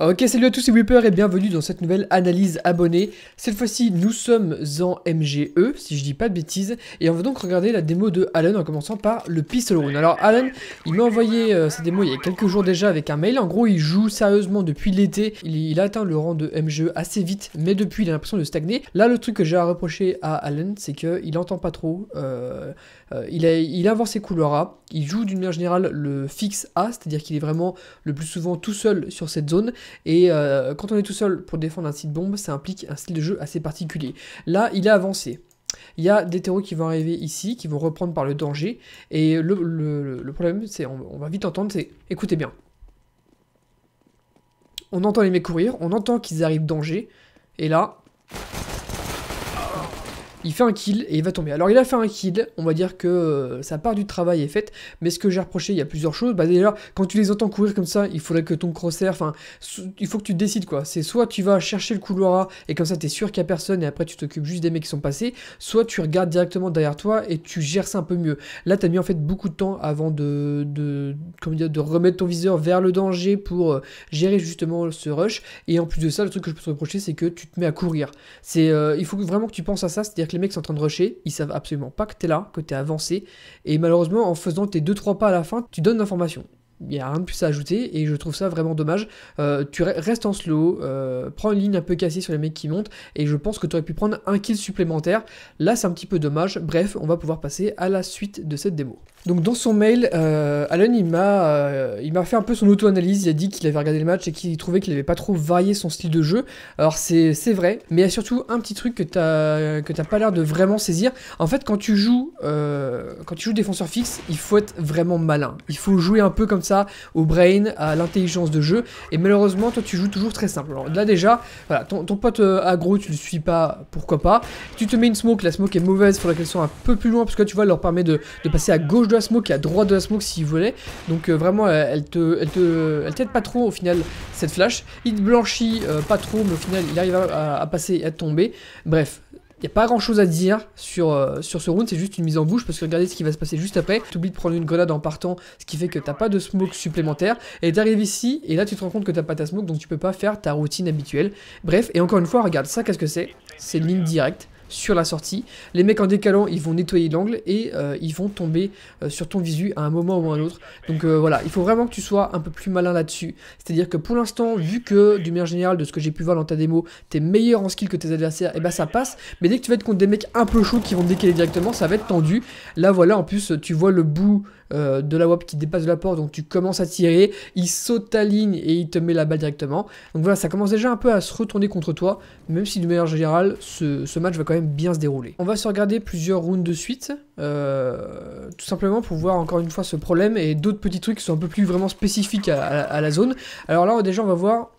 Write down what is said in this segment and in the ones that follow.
Ok, salut à tous, c'est Whipper et bienvenue dans cette nouvelle analyse abonnée. Cette fois-ci, nous sommes en MGE, si je dis pas de bêtises, et on va donc regarder la démo de Alan en commençant par le Pistol Alors Allen, il m'a envoyé cette euh, sa démo il y a quelques jours déjà avec un mail. En gros, il joue sérieusement depuis l'été, il, a atteint le rang de MGE assez vite, mais depuis, il a l'impression de stagner. Là, le truc que j'ai à reprocher à Allen, c'est qu'il entend pas trop, euh, euh, il, a, il ses couleurs A, il joue d'une manière générale le fixe A, c'est-à-dire qu'il est vraiment le plus souvent tout seul sur cette zone, et euh, quand on est tout seul pour défendre un site bombe, ça implique un style de jeu assez particulier. Là, il est avancé. Il y a des terreaux qui vont arriver ici, qui vont reprendre par le danger. Et le, problème, c'est, on, va vite entendre, c'est écoutez bien. On entend les mecs courir, on entend qu'ils arrivent danger. Et là, il fait un kill et il va tomber. Alors il a fait un kill, on va dire que euh, sa part du travail est faite, mais ce que j'ai reproché, il y a plusieurs choses. Bah déjà, quand tu les entends courir comme ça, il faudrait que ton crosshair, enfin, il faut que tu décides quoi. C'est soit tu vas chercher le couloir et comme ça t'es sûr qu'il y a personne et après tu t'occupes juste des mecs qui sont passés, soit tu regardes directement derrière toi et tu gères ça un peu mieux. Là t'as mis en fait beaucoup de temps avant de, de, de remettre ton viseur vers le danger pour euh, gérer justement ce rush. Et en plus de ça, le truc que je peux te reprocher, c'est que tu te mets à courir. C'est, euh, il faut vraiment que tu penses à ça, cest les mecs sont en train de rusher, ils savent absolument pas que t'es là, que t'es avancé, et malheureusement, en faisant tes 2-3 pas à la fin, tu donnes l'information il n'y a rien de plus à ajouter et je trouve ça vraiment dommage. Euh, tu restes en slow, euh, prends une ligne un peu cassée sur les mecs qui montent et je pense que tu aurais pu prendre un kill supplémentaire. Là, c'est un petit peu dommage. Bref, on va pouvoir passer à la suite de cette démo. Donc dans son mail, euh, Alan il m'a fait un peu son auto-analyse, il a dit qu'il avait regardé le match et qu'il trouvait qu'il n'avait pas trop varié son style de jeu. Alors c'est vrai, mais il y a surtout un petit truc que tu n'as pas l'air de vraiment saisir. En fait quand tu joues, quand tu joues défenseur fixe, il faut être vraiment malin. Il faut jouer un peu comme ça au brain, à l'intelligence de jeu. Et malheureusement, toi, tu joues toujours très simple. là, déjà, voilà, ton, pote euh, agro, aggro, tu le suis pas, pourquoi pas. Tu te mets une smoke, la smoke est mauvaise, il faudrait qu'elle soit un peu plus loin, parce que tu vois, elle leur permet de, passer à gauche de la smoke et à droite de la smoke s'ils voulaient. Donc euh, vraiment, elle te, elle t'aide pas trop au final cette flash. Il te blanchit euh, pas trop, mais au final, il arrive à, passer à passer, à tomber. Bref, il n'y a pas grand chose à dire sur, euh, sur ce round, c'est juste une mise en bouche parce que regardez ce qui va se passer juste après. oublies de prendre une grenade en partant, ce qui fait que t'as pas de smoke supplémentaire. Et t'arrives ici, et là tu te rends compte que t'as pas ta smoke, donc tu peux pas faire ta routine habituelle. Bref, et encore une fois, regarde ça, qu'est-ce que c'est C'est ligne directe sur la sortie. Les mecs en décalant, ils vont nettoyer l'angle et euh, ils vont tomber euh, sur ton visu à un moment ou à un autre. Donc euh, voilà, il faut vraiment que tu sois un peu plus malin là-dessus. C'est-à-dire que pour l'instant, vu que du manière général de ce que j'ai pu voir dans ta démo, t'es meilleur en skill que tes adversaires, et eh bah ben, ça passe. Mais dès que tu vas être contre des mecs un peu chauds qui vont décaler directement, ça va être tendu. Là voilà, en plus, tu vois le bout de la WAP qui dépasse de la porte, donc tu commences à tirer, il saute ta ligne et il te met la balle directement. Donc voilà, ça commence déjà un peu à se retourner contre toi, même si du manière générale, ce match va quand même bien se dérouler. On va se regarder plusieurs rounds de suite, euh, tout simplement pour voir encore une fois ce problème et d'autres petits trucs qui sont un peu plus vraiment spécifiques à la zone. Alors là, déjà, on va voir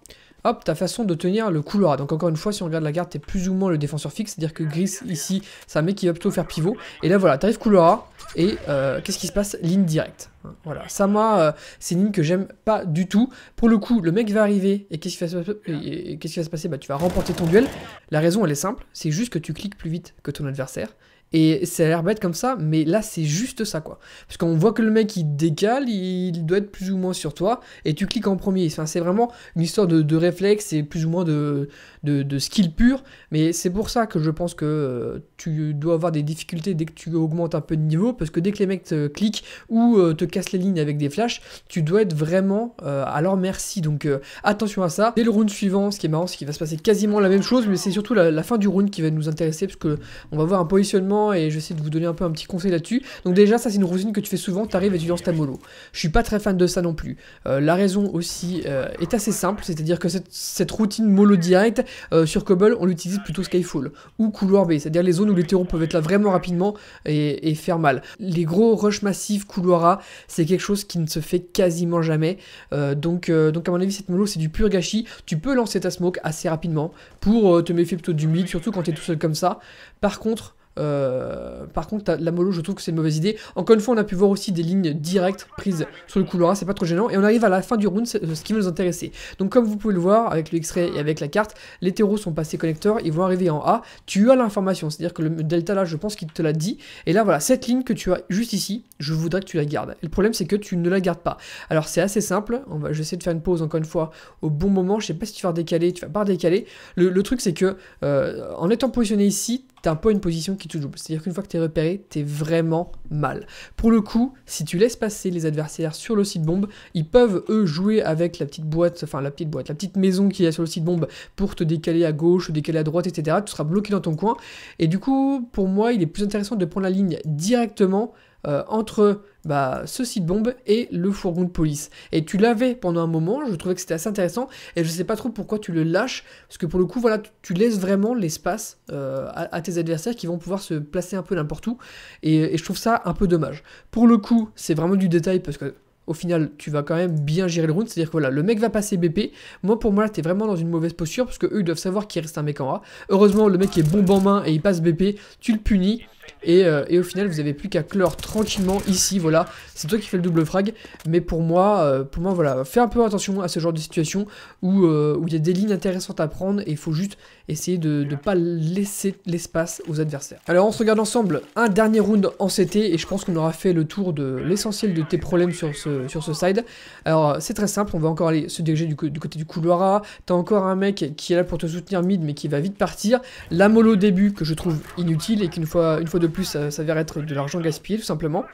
hop, ta façon de tenir le couloir. Donc encore une fois, si on regarde la carte, t'es plus ou moins le défenseur fixe, c'est-à-dire que Gris, ici, c'est un mec qui va plutôt faire pivot. Et là, voilà, t'arrives couloir et euh, qu'est-ce qui se passe Ligne directe. Voilà, ça, moi, euh, c'est une ligne que j'aime pas du tout. Pour le coup, le mec va arriver et qu'est-ce qui va se passer, qui va se passer bah, Tu vas remporter ton duel. La raison, elle est simple, c'est juste que tu cliques plus vite que ton adversaire et ça a l'air bête comme ça, mais là c'est juste ça quoi. Parce qu'on voit que le mec il décale, il doit être plus ou moins sur toi, et tu cliques en premier. Enfin, c'est vraiment une histoire de, réflexe et plus ou moins de, de, skill pur. Mais c'est pour ça que je pense que euh, tu dois avoir des difficultés dès que tu augmentes un peu de niveau, parce que dès que les mecs te cliquent ou euh, te cassent les lignes avec des flashs, tu dois être vraiment Alors euh, à leur merci. Donc attention à ça. Dès le round suivant, ce qui est marrant, c'est qu'il va se passer quasiment la même chose, mais c'est surtout la, fin du round qui va nous intéresser, parce que on va voir un positionnement et je de vous donner un peu un petit conseil là-dessus. Donc déjà, ça c'est une routine que tu fais souvent, t'arrives et tu lances ta mollo. Je suis pas très fan de ça non plus. Euh, la raison aussi euh, est assez simple, c'est-à-dire que cette, routine mollo direct euh, sur Cobble, on l'utilise plutôt Skyfall ou couloir B, c'est-à-dire les zones où les terrons peuvent être là vraiment rapidement et, faire mal. Les gros rushs massifs couloir A, c'est quelque chose qui ne se fait quasiment jamais. donc, donc à mon avis, cette mollo c'est du pur gâchis. Tu peux lancer ta smoke assez rapidement pour te méfier plutôt du mid, surtout quand t'es tout seul comme ça. Par contre, euh, par contre, la mollo, je trouve que c'est une mauvaise idée. Encore une fois, on a pu voir aussi des lignes directes prises sur le couloir, hein, c'est pas trop gênant. Et on arrive à la fin du round, euh, ce qui va nous intéresser. Donc, comme vous pouvez le voir, avec le X-ray et avec la carte, les terreaux sont passés connecteurs, ils vont arriver en A. Tu as l'information, c'est-à-dire que le delta là, je pense qu'il te l'a dit. Et là, voilà, cette ligne que tu as juste ici, je voudrais que tu la gardes. le problème, c'est que tu ne la gardes pas. Alors, c'est assez simple. On va, je vais essayer de faire une pause encore une fois au bon moment. Je sais pas si tu vas décaler, tu vas pas décaler. Le, truc, c'est que euh, en étant positionné ici, t'as un peu une position qui te double. C'est-à-dire qu'une fois que t'es repéré, t'es vraiment mal. Pour le coup, si tu laisses passer les adversaires sur le site bombe, ils peuvent eux jouer avec la petite boîte, enfin la petite boîte, la petite maison qu'il y a sur le site bombe pour te décaler à gauche, décaler à droite, etc. Tu seras bloqué dans ton coin. Et du coup, pour moi, il est plus intéressant de prendre la ligne directement euh, entre bah, ce site bombe et le fourgon de police. Et tu l'avais pendant un moment, je trouvais que c'était assez intéressant, et je sais pas trop pourquoi tu le lâches, parce que pour le coup, voilà, tu, laisses vraiment l'espace euh, à, tes adversaires qui vont pouvoir se placer un peu n'importe où, et, je trouve ça un peu dommage. Pour le coup, c'est vraiment du détail, parce que au final, tu vas quand même bien gérer le round. C'est-à-dire que voilà, le mec va passer BP. Moi, pour moi, tu t'es vraiment dans une mauvaise posture parce que eux, ils doivent savoir qu'il reste un mec en A. Heureusement, le mec est bombe en main et il passe BP. Tu le punis. Euh, et, au final, vous avez plus qu'à clore tranquillement ici, voilà. C'est toi qui fais le double frag, mais pour moi, euh, pour moi, voilà, fais un peu attention à ce genre de situation euh, où il y a des lignes intéressantes à prendre et il faut juste essayer de ne pas laisser l'espace aux adversaires. Alors, on se regarde ensemble un dernier round en CT et je pense qu'on aura fait le tour de l'essentiel de tes problèmes sur ce, sur ce side. Alors, c'est très simple, on va encore aller se dégager du, côté du couloir T'as encore un mec qui est là pour te soutenir mid, mais qui va vite partir. La mollo au début que je trouve inutile et qu'une fois, une fois de plus ça s'avère être de l'argent gaspillé tout simplement.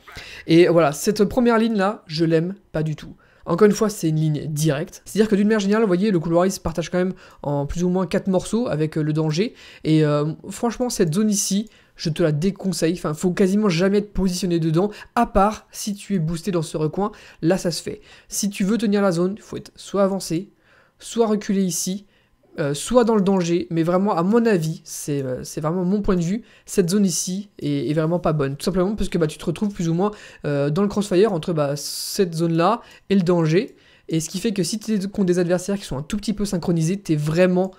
Et voilà, cette première ligne là, je l'aime pas du tout. Encore une fois, c'est une ligne directe. C'est-à-dire que d'une manière générale, vous voyez, le couloir il se partage quand même en plus ou moins 4 morceaux avec euh, le danger. Et euh, franchement, cette zone ici, je te la déconseille. Enfin, faut quasiment jamais être positionné dedans, à part si tu es boosté dans ce recoin. Là, ça se fait. Si tu veux tenir la zone, il faut être soit avancé, soit reculé ici, euh, soit dans le danger, mais vraiment, à mon avis, c'est euh, vraiment mon point de vue, cette zone ici est, vraiment pas bonne. Tout simplement parce que bah, tu te retrouves plus ou moins euh, dans le crossfire entre bah, cette zone-là et le danger. Et ce qui fait que si tu es contre des adversaires qui sont un tout petit peu synchronisés, t'es vraiment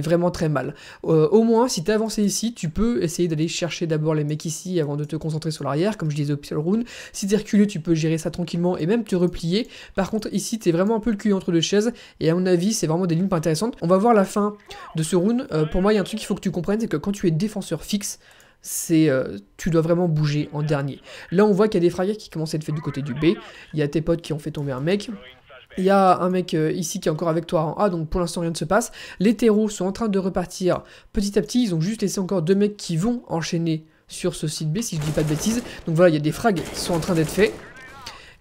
vraiment très mal. Euh, au moins, si tu avancé ici, tu peux essayer d'aller chercher d'abord les mecs ici avant de te concentrer sur l'arrière, comme je disais au pistol round. Si t'es reculé, tu peux gérer ça tranquillement et même te replier. Par contre, ici, t'es vraiment un peu le cul entre deux chaises, et à mon avis, c'est vraiment des lignes pas intéressantes. On va voir la fin de ce round. Euh, pour moi, il y a un truc qu'il faut que tu comprennes, c'est que quand tu es défenseur fixe, c'est euh, tu dois vraiment bouger en dernier. Là, on voit qu'il y a des fragas qui commencent à être faits du côté du B. Il y a tes potes qui ont fait tomber un mec. Il y a un mec euh, ici qui est encore avec toi en A, donc pour l'instant rien ne se passe. Les terreaux sont en train de repartir petit à petit. Ils ont juste laissé encore deux mecs qui vont enchaîner sur ce site B, si je dis pas de bêtises. Donc voilà, il y a des frags qui sont en train d'être faits.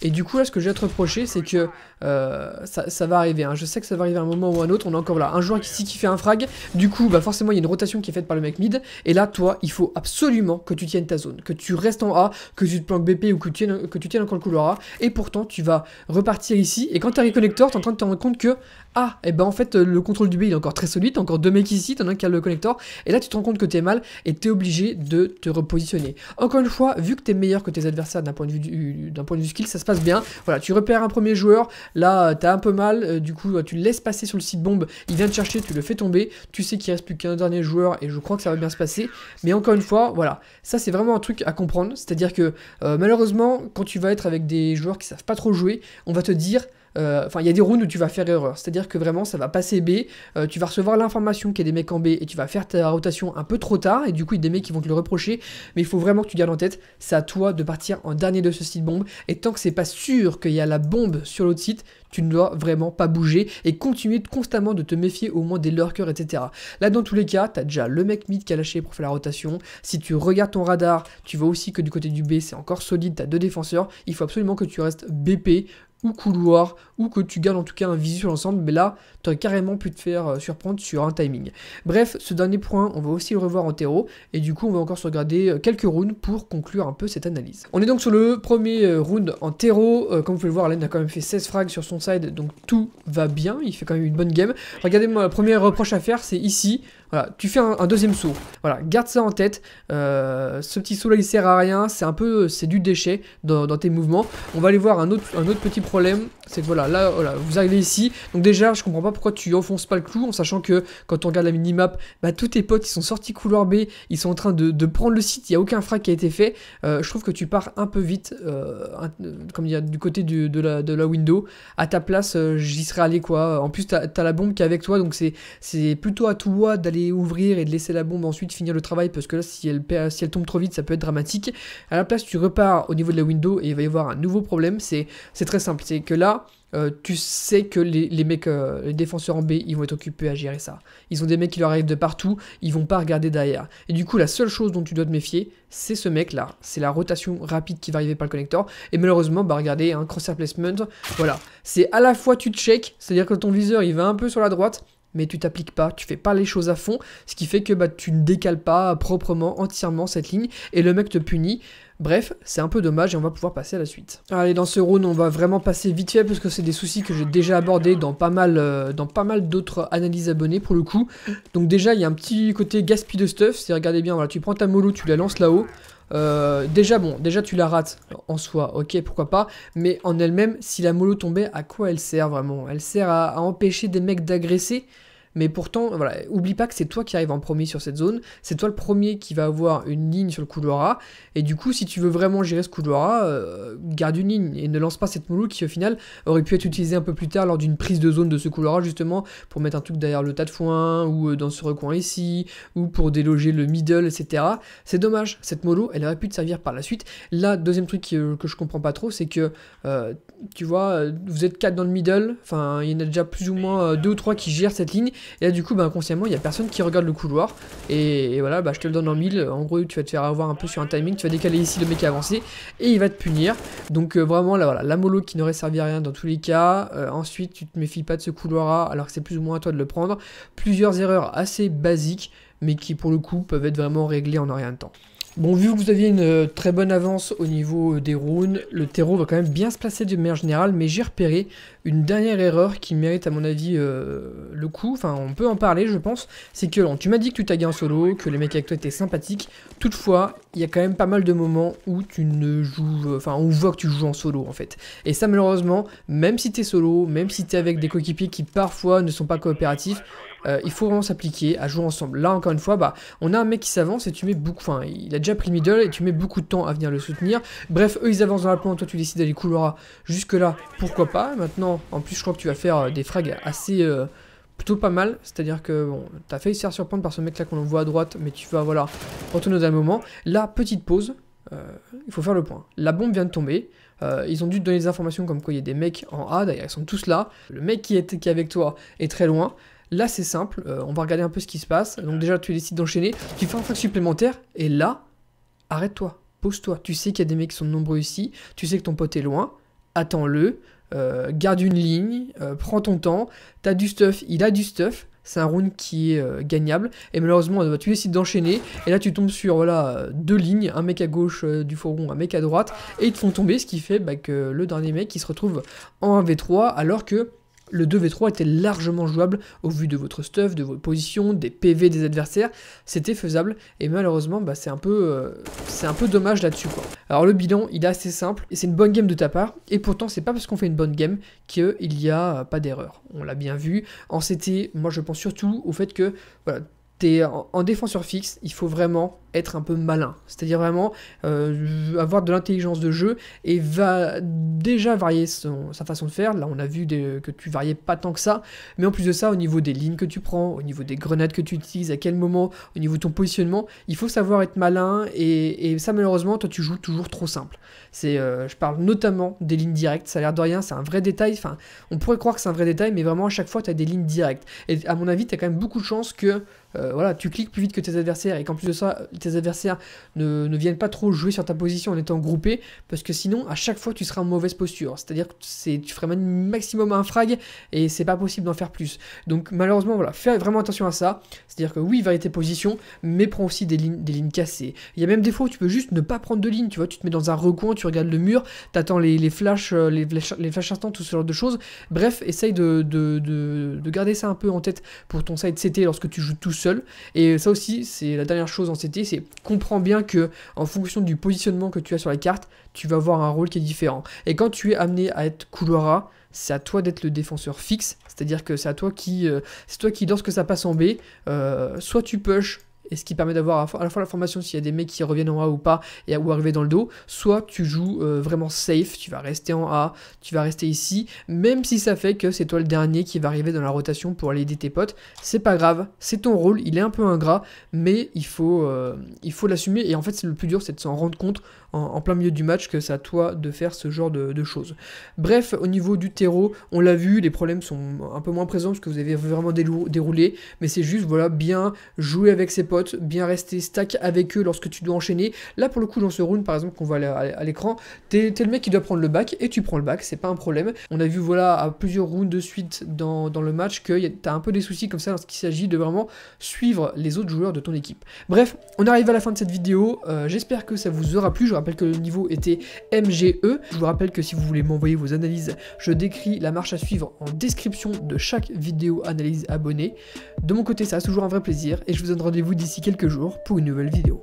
Et du coup, là, ce que je vais te reprocher, c'est que euh, ça, va arriver, hein. je sais que ça va arriver à un moment ou à un autre, on a encore là un joueur ici qui fait un frag, du coup bah forcément il y a une rotation qui est faite par le mec mid, et là toi il faut absolument que tu tiennes ta zone, que tu restes en A, que tu te planques BP ou que tu tiennes, que tu encore le couloir A, et pourtant tu vas repartir ici, et quand tu arrives connector, t'es en train de te rendre compte que ah, et eh ben en fait le contrôle du B il est encore très solide, t'as encore deux mecs ici, t'en as un qui a le connector, et là tu te rends compte que t'es mal et t'es obligé de te repositionner. Encore une fois, vu que t'es meilleur que tes adversaires d'un point de vue d'un point de vue skill, ça se passe bien. Voilà, tu repères un premier joueur, Là, t'as un peu mal, euh, du coup, euh, tu le laisses passer sur le site bombe, il vient te chercher, tu le fais tomber, tu sais qu'il reste plus qu'un dernier joueur et je crois que ça va bien se passer. Mais encore une fois, voilà, ça c'est vraiment un truc à comprendre, c'est-à-dire que euh, malheureusement, quand tu vas être avec des joueurs qui savent pas trop jouer, on va te dire euh, enfin, il y a des rounds où tu vas faire erreur. C'est-à-dire que vraiment, ça va passer B. Euh, tu vas recevoir l'information qu'il y a des mecs en B et tu vas faire ta rotation un peu trop tard. Et du coup, il y a des mecs qui vont te le reprocher. Mais il faut vraiment que tu gardes en tête, c'est à toi de partir en dernier de ce site bombe. Et tant que c'est pas sûr qu'il y a la bombe sur l'autre site, tu ne dois vraiment pas bouger et continuer constamment de te méfier au moins des lurkers, etc. Là, dans tous les cas, tu as déjà le mec mid qui a lâché pour faire la rotation. Si tu regardes ton radar, tu vois aussi que du côté du B, c'est encore solide, T'as deux défenseurs. Il faut absolument que tu restes BP ou couloir, ou que tu gardes en tout cas un visu ensemble, mais là, tu carrément pu te faire euh, surprendre sur un timing. Bref, ce dernier point, on va aussi le revoir en terreau, et du coup, on va encore se regarder euh, quelques rounds pour conclure un peu cette analyse. On est donc sur le premier euh, round en terreau, comme vous pouvez le voir, Len a quand même fait 16 frags sur son side, donc tout va bien, il fait quand même une bonne game. Regardez-moi, la première reproche à faire, c'est ici, tu fais un, deuxième saut. Voilà, garde ça en tête. Euh, ce petit saut-là, il sert à rien. C'est un peu, c'est du déchet dans, tes mouvements. On va aller voir un autre, un autre petit problème. C'est que voilà, là, voilà, vous arrivez ici. Donc déjà, je comprends pas pourquoi tu enfonces pas le clou, en sachant que quand on regarde la minimap, bah tous tes potes, ils sont sortis couleur B, ils sont en train de, prendre le site. Il y a aucun frac qui a été fait. Euh, je trouve que tu pars un peu vite, euh, comme il y du côté de, la, de la window. À ta place, j'y serais allé quoi. En plus, t'as as la bombe qui est avec toi, donc c'est plutôt à toi d'aller ouvrir et de laisser la bombe ensuite finir le travail parce que là, si elle, tombe trop vite, ça peut être dramatique. À la place, tu repars au niveau de la window et il va y avoir un nouveau problème. C'est très simple. C'est que là, euh, tu sais que les, mecs, euh, les défenseurs en B, ils vont être occupés à gérer ça. Ils ont des mecs qui leur arrivent de partout, ils vont pas regarder derrière. Et du coup, la seule chose dont tu dois te méfier, c'est ce mec-là. C'est la rotation rapide qui va arriver par le connecteur. Et malheureusement, bah regardez, un hein, crosshair placement, voilà. C'est à la fois tu check, c'est-à-dire que ton viseur, il va un peu sur la droite, mais tu t'appliques pas, tu fais pas les choses à fond, ce qui fait que bah, tu ne décales pas proprement, entièrement cette ligne, et le mec te punit. Bref, c'est un peu dommage et on va pouvoir passer à la suite. Allez, dans ce round, on va vraiment passer vite fait parce que c'est des soucis que j'ai déjà abordés dans pas mal, euh, dans pas mal d'autres analyses abonnées pour le coup. Donc déjà, il y a un petit côté gaspille de stuff, c'est regardez bien, voilà, tu prends ta mollo, tu la lances là-haut. Euh, déjà, bon, déjà tu la rates en soi, ok, pourquoi pas, mais en elle-même, si la mollo tombait, à quoi elle sert vraiment Elle sert à empêcher des mecs d'agresser mais pourtant, voilà, oublie pas que c'est toi qui arrives en premier sur cette zone, c'est toi le premier qui va avoir une ligne sur le couloir A. et du coup, si tu veux vraiment gérer ce couloir A, euh, garde une ligne et ne lance pas cette molou qui, au final, aurait pu être utilisée un peu plus tard lors d'une prise de zone de ce couloir A, justement, pour mettre un truc derrière le tas de foin, ou euh, dans ce recoin ici, ou pour déloger le middle, etc. C'est dommage, cette mollo, elle aurait pu te servir par la suite. Là, deuxième truc euh, que, je je comprends pas trop, c'est que, tu vois, vous êtes 4 dans le middle, enfin, il y en a déjà plus ou moins 2 ou 3 qui gèrent cette ligne, et là, du coup, bah, inconsciemment, il n'y a personne qui regarde le couloir. Et, voilà, bah, je te le donne en mille. En gros, tu vas te faire avoir un peu sur un timing. Tu vas décaler ici le mec avancé et il va te punir. Donc, euh, vraiment, là, voilà, la mollo qui n'aurait servi à rien dans tous les cas. Euh, ensuite, tu te méfies pas de ce couloir là alors que c'est plus ou moins à toi de le prendre. Plusieurs erreurs assez basiques, mais qui pour le coup peuvent être vraiment réglées en un rien de temps. Bon, vu que vous aviez une euh, très bonne avance au niveau des runes, le terreau va quand même bien se placer de manière générale, mais j'ai repéré une dernière erreur qui mérite à mon avis euh, le coup, enfin on peut en parler je pense, c'est que tu m'as dit que tu taguais en solo, que les mecs avec toi étaient sympathiques, toutefois il y a quand même pas mal de moments où tu ne joues, euh, enfin on voit que tu joues en solo en fait. Et ça malheureusement, même si t'es solo, même si t'es avec des coéquipiers qui parfois ne sont pas coopératifs, euh, il faut vraiment s'appliquer à jouer ensemble. Là, encore une fois, bah, on a un mec qui s'avance et tu mets beaucoup. Enfin, il a déjà pris le middle et tu mets beaucoup de temps à venir le soutenir. Bref, eux ils avancent dans la plante, toi tu décides d'aller couloir jusque-là, pourquoi pas. Maintenant, en plus, je crois que tu vas faire euh, des frags assez... Euh, plutôt pas mal, c'est-à-dire que bon, t'as failli se faire surprendre par ce mec là qu'on voit à droite, mais tu vas voilà, retourner au dernier moment. Là, petite pause, euh, il faut faire le point. La bombe vient de tomber. ils ont dû te donner des informations comme quoi il y a des mecs en A, d'ailleurs ils sont tous là. Le mec qui est, qui avec toi est très loin. Là c'est simple, on va regarder un peu ce qui se passe. Donc déjà tu décides d'enchaîner, tu fais un frag supplémentaire, et là, arrête-toi, pose-toi. Tu sais qu'il y a des mecs qui sont nombreux ici, tu sais que ton pote est loin, attends-le, euh, garde une ligne, euh, prends ton temps, t'as du stuff, il a du stuff, c'est un round qui est euh, gagnable, et malheureusement bah, tu décides d'enchaîner, et là tu tombes sur voilà deux lignes, un mec à gauche du fourgon, un mec à droite, et ils te font tomber, ce qui fait bah, que le dernier mec il se retrouve en 1v3 alors que le 2v3 était largement jouable au vu de votre stuff, de vos positions, des PV des adversaires. C'était faisable et malheureusement, bah, c'est un, peu, euh, c'est un peu dommage là-dessus. Alors le bilan, il est assez simple et c'est une bonne game de ta part. Et pourtant, c'est pas parce qu'on fait une bonne game qu'il n'y a pas d'erreur. On l'a bien vu. En CT, moi je pense surtout au fait que voilà, en, défenseur fixe, il faut vraiment être un peu malin. C'est-à-dire vraiment euh, avoir de l'intelligence de jeu et va déjà varier sa façon de faire. Là, on a vu que tu variais pas tant que ça. Mais en plus de ça, au niveau des lignes que tu prends, au niveau des grenades que tu utilises, à quel moment, au niveau de ton positionnement, il faut savoir être malin. Et, ça, malheureusement, toi, tu joues toujours trop simple. Euh, je parle notamment des lignes directes. Ça a l'air de rien, c'est un vrai détail. Enfin, on pourrait croire que c'est un vrai détail, mais vraiment, à chaque fois, tu as des lignes directes. Et à mon avis, tu as quand même beaucoup de chance que euh, voilà, tu cliques plus vite que tes adversaires et qu'en plus de ça, tes adversaires ne, viennent pas trop jouer sur ta position en étant groupés, parce que sinon, à chaque fois, tu seras en mauvaise posture. C'est-à-dire que tu ferais maximum un frag et c'est pas possible d'en faire plus. Donc malheureusement, voilà, fais vraiment attention à ça. C'est-à-dire que oui, varie tes positions, mais prends aussi des lignes, des lignes cassées. Il y a même des fois où tu peux juste ne pas prendre de ligne, tu vois, tu te mets dans un recoin, tu regardes le mur, t'attends les, les flashs, euh, les, les flashs instants, tout ce genre de choses. Bref, essaye de, de, garder ça un peu en tête pour ton side CT lorsque tu joues tout seul. Et ça aussi, c'est la dernière chose en CT, c'est comprends bien que en fonction du positionnement que tu as sur la carte, tu vas avoir un rôle qui est différent. Et quand tu es amené à être couloira, c'est à toi d'être le défenseur fixe, c'est-à-dire que c'est à toi qui, euh, c'est toi qui lorsque ça passe en B, euh, soit tu push, et ce qui permet d'avoir à la fois la formation s'il y a des mecs qui reviennent en A ou pas, et, ou arriver dans le dos, soit tu joues euh, vraiment safe, tu vas rester en A, tu vas rester ici, même si ça fait que c'est toi le dernier qui va arriver dans la rotation pour aller aider tes potes, c'est pas grave, c'est ton rôle, il est un peu ingrat, mais il faut euh, il faut l'assumer, et en fait c'est le plus dur, c'est de s'en rendre compte en, plein milieu du match que c'est à toi de faire ce genre de, choses. Bref, au niveau du terreau, on l'a vu, les problèmes sont un peu moins présents parce que vous avez vraiment déroulé, mais c'est juste, voilà, bien jouer avec ses potes, bien rester stack avec eux lorsque tu dois enchaîner. Là, pour le coup, dans ce round, par exemple, qu'on voit à l'écran, t'es le mec qui doit prendre le bac et tu prends le bac, c'est pas un problème. On a vu, voilà, à plusieurs rounds de suite dans, le match que t'as un peu des soucis comme ça lorsqu'il s'agit de vraiment suivre les autres joueurs de ton équipe. Bref, on arrive à la fin de cette vidéo, euh, j'espère que ça vous aura plu, rappelle que le niveau était MGE. Je vous rappelle que si vous voulez m'envoyer vos analyses, je décris la marche à suivre en description de chaque vidéo analyse abonnée. De mon côté, ça a toujours un vrai plaisir et je vous donne rendez-vous d'ici quelques jours pour une nouvelle vidéo.